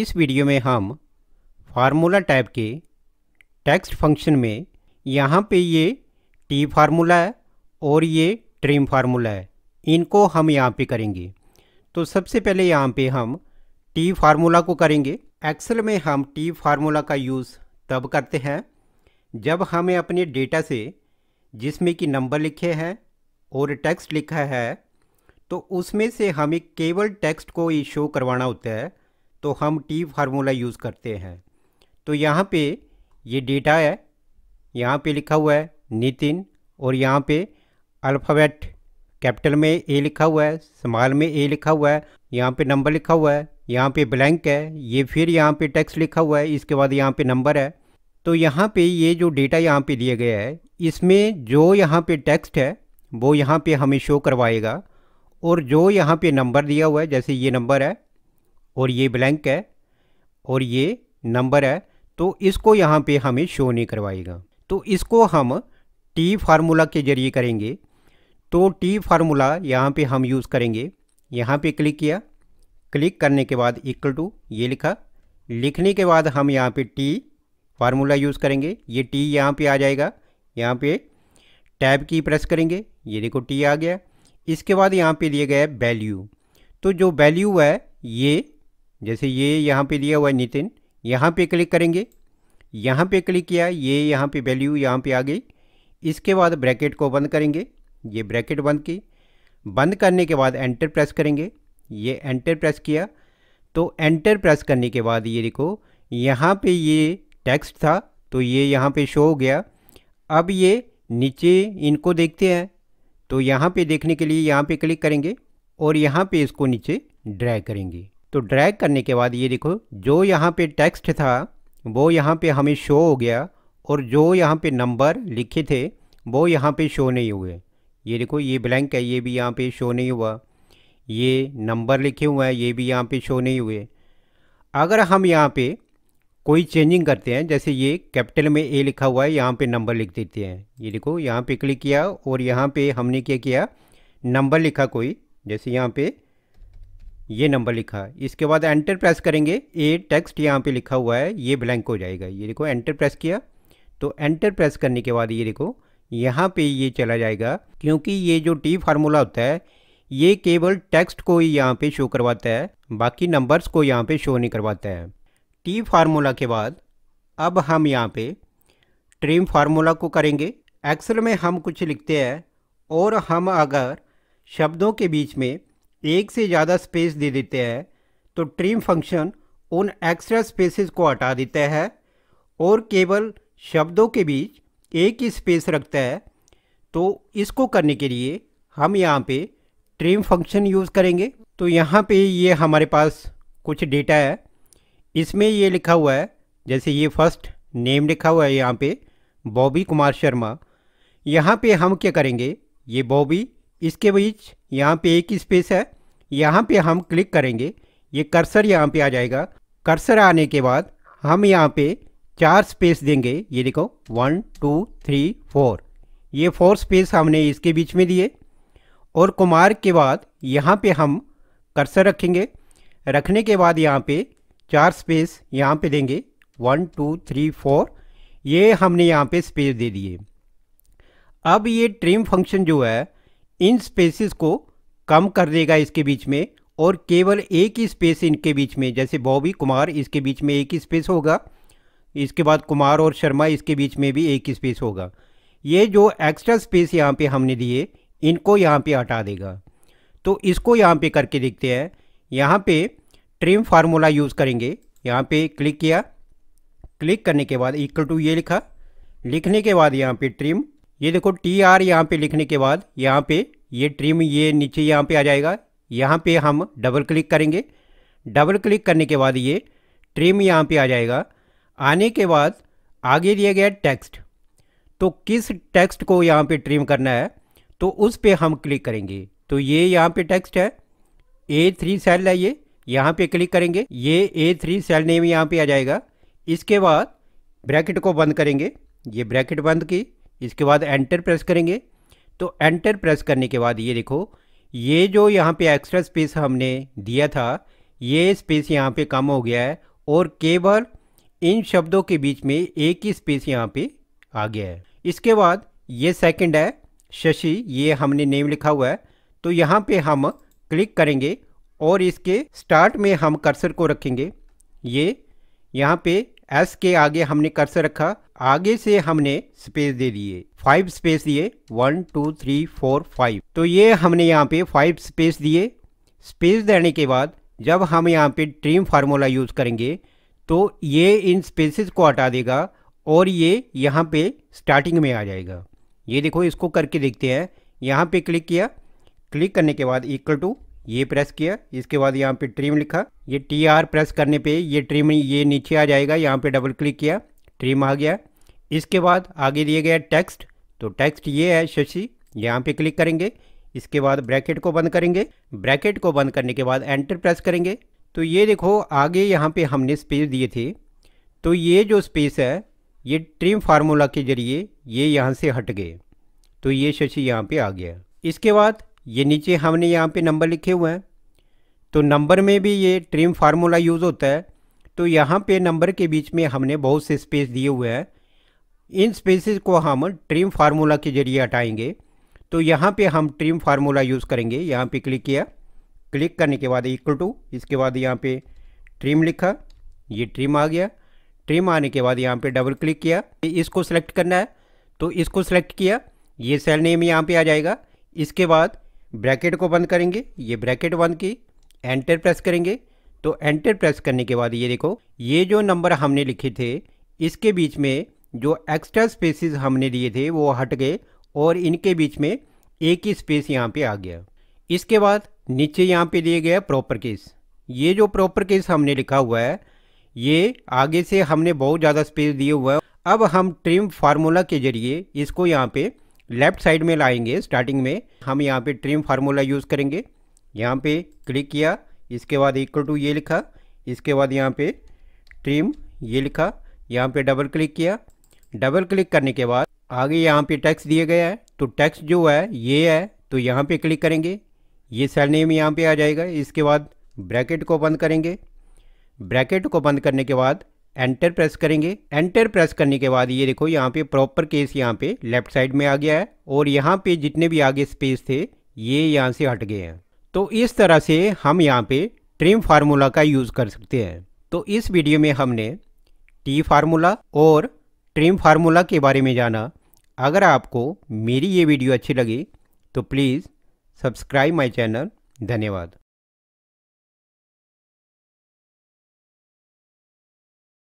इस वीडियो में हम फार्मूला टाइप के टेक्स्ट फंक्शन में यहाँ पे ये टी फार्मूला है और ये ट्रिम फार्मूला है इनको हम यहाँ पे करेंगे तो सबसे पहले यहाँ पे हम टी फार्मूला को करेंगे एक्सेल में हम टी फार्मूला का यूज़ तब करते हैं जब हमें अपने डेटा से जिसमें कि नंबर लिखे हैं और टेक्स्ट लिखा है तो उसमें से हमें केवल टेक्स्ट को ही शो करवाना होता है तो हम टी फार्मूला यूज़ करते हैं तो यहाँ पे ये डेटा है यहाँ पे लिखा हुआ है नितिन और यहाँ पे अल्फ़ाबेट कैपिटल में ए लिखा हुआ है समाल में ए लिखा हुआ है यहाँ पे नंबर लिखा हुआ है यहाँ पे ब्लैंक है ये फिर यहाँ पे टेक्स्ट लिखा हुआ है इसके बाद यहाँ पे नंबर है तो यहाँ पे ये जो डेटा यहाँ पे दिया गया है इसमें जो यहाँ पे टेक्स्ट है वो यहाँ पे हमें शो करवाएगा और जो यहाँ पे नंबर दिया हुआ है जैसे ये नंबर है और ये ब्लैंक है और ये नंबर है तो इसको यहाँ पे हमें शो नहीं करवाएगा तो इसको हम टी फार्मूला के ज़रिए करेंगे तो टी फार्मूला यहाँ पे हम यूज़ करेंगे यहाँ पे क्लिक किया क्लिक करने के बाद इक्वल टू ये लिखा लिखने के बाद हम यहाँ पे टी फार्मूला यूज़ करेंगे ये टी यहाँ पे आ जाएगा यहाँ पे टैब की प्रेस करेंगे ये देखो टी आ गया इसके बाद यहाँ पे दिया गया वैल्यू तो जो वैल्यू है ये जैसे ये यहाँ पे लिया हुआ है नितिन यहाँ पे क्लिक करेंगे यहाँ पे क्लिक किया ये यहाँ पे वैल्यू यहाँ पे आ गई इसके बाद ब्रैकेट को बंद करेंगे ये ब्रैकेट बंद की बंद करने के बाद एंटर प्रेस करेंगे ये एंटर प्रेस किया तो एंटर प्रेस करने के बाद ये देखो यहाँ पे ये टेक्स्ट था तो ये यहाँ पे शो हो गया अब ये नीचे इनको देखते हैं तो यहाँ पे देखने के लिए यहाँ पे क्लिक करेंगे और यहाँ पे इसको नीचे ड्रैग करेंगे तो ड्रैग करने के बाद ये देखो जो यहाँ पे टेक्स्ट था वो यहाँ पे हमें शो हो गया और जो यहाँ पे नंबर लिखे थे वो यहाँ पे शो नहीं हुए ये देखो ये ब्लैंक है ये भी यहाँ पे शो नहीं हुआ ये नंबर लिखे हुए हैं ये भी यहाँ पे शो नहीं हुए अगर हम यहाँ पे कोई चेंजिंग करते हैं जैसे ये कैपिटल में ए लिखा हुआ है यहाँ पे नंबर लिख देते हैं ये देखो यहाँ पे क्लिक किया और यहाँ पे हमने क्या किया नंबर लिखा कोई जैसे यहाँ पे ये नंबर लिखा इसके बाद एंटर प्रेस करेंगे ए टेक्स्ट यहाँ पे लिखा हुआ है ये ब्लैंक हो जाएगा ये देखो एंटर प्रेस किया तो एंटर प्रेस करने के बाद ये देखो यहाँ पे ये चला जाएगा क्योंकि ये जो टी फार्मूला होता है ये केवल टेक्स्ट को ही यहाँ पे शो करवाता है बाकी नंबर्स को यहाँ पे शो नहीं करवाता है टी फार्मूला के बाद अब हम यहाँ पे ट्रिम फार्मूला को करेंगे एक्सल में हम कुछ लिखते हैं और हम अगर शब्दों के बीच में एक से ज़्यादा स्पेस दे देते हैं तो ट्रिम फंक्शन उन एक्स्ट्रा स्पेसेस को हटा देता है और केवल शब्दों के बीच एक ही स्पेस रखता है तो इसको करने के लिए हम यहाँ पे ट्रिम फंक्शन यूज़ करेंगे तो यहाँ पे ये हमारे पास कुछ डेटा है इसमें ये लिखा हुआ है जैसे ये फर्स्ट नेम लिखा हुआ है यहाँ पे बॉबी कुमार शर्मा यहाँ पे हम क्या करेंगे ये बॉबी इसके बीच यहाँ पे एक ही स्पेस है यहाँ पे हम क्लिक करेंगे ये कर्सर यहाँ पे आ जाएगा कर्सर आने के बाद हम यहाँ पे चार स्पेस देंगे ये देखो वन टू थ्री फोर ये फोर स्पेस हमने इसके बीच में दिए और कुमार के बाद यहाँ पे हम कर्सर रखेंगे रखने के बाद यहाँ पे चार स्पेस यहाँ पे देंगे वन टू थ्री फोर ये हमने यहाँ पे स्पेस दे दिए अब ये ट्रिम फंक्शन जो है इन स्पेसेस को कम कर देगा इसके बीच में और केवल एक ही स्पेस इनके बीच में जैसे बॉबी कुमार इसके बीच में एक ही स्पेस होगा इसके बाद कुमार और शर्मा इसके बीच में भी एक ही स्पेस होगा ये जो एक्स्ट्रा स्पेस यहाँ पे हमने दिए इनको यहाँ पे हटा देगा तो इसको यहाँ पे करके देखते हैं यहाँ पे ट्रिम फार्मूला यूज़ करेंगे यहाँ पे क्लिक किया क्लिक करने के बाद इक्वल टू ये लिखा लिखने के बाद यहाँ पे ट्रिम ये देखो टी आर यहाँ पर लिखने के बाद यहाँ पे ये ट्रिम ये नीचे यहाँ पे आ जाएगा यहाँ पे हम डबल क्लिक करेंगे डबल क्लिक करने के बाद ये ट्रिम यहाँ पे आ जाएगा आने के बाद आगे दिया गया टेक्स्ट तो किस टेक्स्ट को यहाँ पे ट्रिम करना है तो उस पर हम क्लिक करेंगे तो ये यहाँ पे टेक्स्ट है ए थ्री सेल है ये यहाँ पे क्लिक करेंगे ये ए थ्री सेल नेम यहाँ पे आ जाएगा इसके बाद ब्रैकेट को बंद करेंगे ये ब्रैकेट बंद की इसके बाद एंटर प्रेस करेंगे तो एंटर प्रेस करने के बाद ये देखो ये जो यहाँ पे एक्स्ट्रा स्पेस हमने दिया था ये स्पेस यहाँ पे कम हो गया है और केवल इन शब्दों के बीच में एक ही स्पेस यहाँ पे आ गया है इसके बाद ये सेकंड है शशि ये हमने नेम लिखा हुआ है तो यहाँ पे हम क्लिक करेंगे और इसके स्टार्ट में हम कर्सर को रखेंगे ये यहाँ पे एस के आगे हमने कर्स रखा आगे से हमने स्पेस दे दिए फाइव स्पेस दिए one two three four five तो ये हमने यहाँ पे फाइव स्पेस दिए स्पेस देने के बाद जब हम यहाँ पे ट्रीम फार्मूला यूज़ करेंगे तो ये इन स्पेसेस को हटा देगा और ये यहाँ पे स्टार्टिंग में आ जाएगा ये देखो इसको करके देखते हैं यहाँ पे क्लिक किया क्लिक करने के बाद इक्वल टू ये प्रेस किया इसके बाद यहाँ पे ट्रिम लिखा ये टी आर प्रेस करने पे ये ट्रिम ये नीचे आ जाएगा यहाँ पे डबल क्लिक किया ट्रिम आ गया इसके बाद आगे दिए गया टेक्स्ट तो टेक्स्ट ये है शशि यहाँ पे क्लिक करेंगे इसके बाद ब्रैकेट को बंद करेंगे ब्रैकेट को बंद करने के बाद एंटर प्रेस करेंगे तो ये देखो आगे यहाँ पे हमने स्पेस दिए थे तो ये जो स्पेस है ये ट्रिम फार्मूला के जरिए ये यहाँ से हट गए तो ये शशि यहाँ पे आ गया इसके बाद ये नीचे हमने यहाँ पे नंबर लिखे हुए हैं तो नंबर में भी ये ट्रिम फार्मूला यूज़ होता है तो यहाँ पे नंबर के बीच में हमने बहुत से स्पेस दिए हुए हैं इन स्पेसेस को हम ट्रिम फार्मूला के जरिए हटाएंगे तो यहाँ पे हम ट्रिम फार्मूला यूज़ करेंगे यहाँ पे क्लिक किया क्लिक करने के बाद इक्वल टू इसके बाद यहाँ पे ट्रिम लिखा ये ट्रिम आ गया ट्रिम आने के बाद यहाँ पे डबल क्लिक किया इसको सेलेक्ट करना है तो इसको सेलेक्ट किया ये सेल नेम यहाँ पे आ जाएगा इसके बाद ब्रैकेट को बंद करेंगे ये ब्रैकेट बंद की एंटर प्रेस करेंगे तो एंटर प्रेस करने के बाद ये देखो ये जो नंबर हमने लिखे थे इसके बीच में जो एक्स्ट्रा स्पेसेस हमने दिए थे वो हट गए और इनके बीच में एक ही स्पेस यहाँ पे आ गया इसके बाद नीचे यहाँ पे दिए गया प्रॉपर केस ये जो प्रॉपर केस हमने लिखा हुआ है ये आगे से हमने बहुत ज़्यादा स्पेस दिए हुआ है अब हम ट्रिम फार्मूला के जरिए इसको यहाँ पे लेफ्ट साइड में लाएंगे स्टार्टिंग में हम यहाँ पे ट्रिम फार्मूला यूज़ करेंगे यहाँ पे क्लिक किया इसके बाद इक्वल टू ये लिखा इसके बाद यहाँ पे ट्रिम ये लिखा यहाँ पे डबल क्लिक किया डबल क्लिक करने के बाद आगे यहाँ पे टैक्स दिया गया है तो टैक्स जो है ये है तो यहाँ पे क्लिक करेंगे ये सेल नेम यहाँ पे आ जाएगा इसके बाद ब्रैकेट को बंद करेंगे ब्रैकेट को बंद करने के बाद एंटर प्रेस करेंगे एंटर प्रेस करने के बाद ये देखो यहाँ पे प्रॉपर केस यहाँ पे लेफ्ट साइड में आ गया है और यहाँ पे जितने भी आगे स्पेस थे ये यहाँ से हट गए हैं तो इस तरह से हम यहाँ पे ट्रिम फार्मूला का यूज़ कर सकते हैं तो इस वीडियो में हमने टी फार्मूला और ट्रिम फार्मूला के बारे में जाना अगर आपको मेरी ये वीडियो अच्छी लगी तो प्लीज़ सब्सक्राइब माई चैनल धन्यवाद